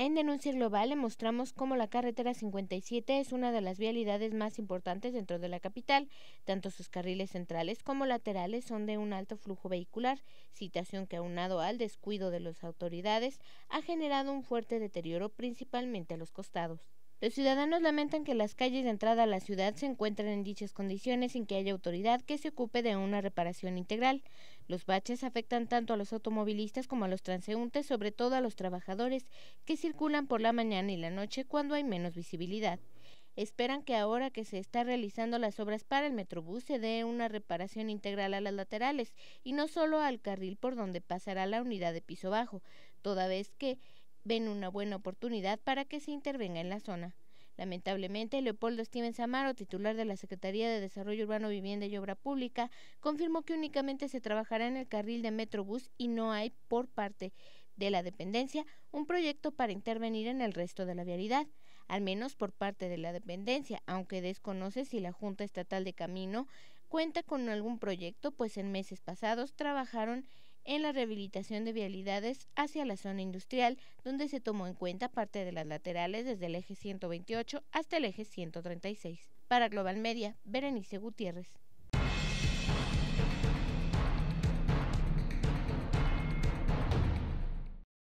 En Denuncia Global le mostramos cómo la carretera 57 es una de las vialidades más importantes dentro de la capital. Tanto sus carriles centrales como laterales son de un alto flujo vehicular, situación que aunado al descuido de las autoridades ha generado un fuerte deterioro principalmente a los costados. Los ciudadanos lamentan que las calles de entrada a la ciudad se encuentren en dichas condiciones sin que haya autoridad que se ocupe de una reparación integral. Los baches afectan tanto a los automovilistas como a los transeúntes, sobre todo a los trabajadores que circulan por la mañana y la noche cuando hay menos visibilidad. Esperan que ahora que se están realizando las obras para el Metrobús se dé una reparación integral a las laterales y no solo al carril por donde pasará la unidad de piso bajo, toda vez que ven una buena oportunidad para que se intervenga en la zona. Lamentablemente, Leopoldo Steven Samaro, titular de la Secretaría de Desarrollo Urbano, Vivienda y Obra Pública, confirmó que únicamente se trabajará en el carril de Metrobús y no hay por parte de la dependencia un proyecto para intervenir en el resto de la vialidad, al menos por parte de la dependencia, aunque desconoce si la Junta Estatal de Camino cuenta con algún proyecto, pues en meses pasados trabajaron en la rehabilitación de vialidades hacia la zona industrial, donde se tomó en cuenta parte de las laterales desde el eje 128 hasta el eje 136. Para Global Media, Berenice Gutiérrez.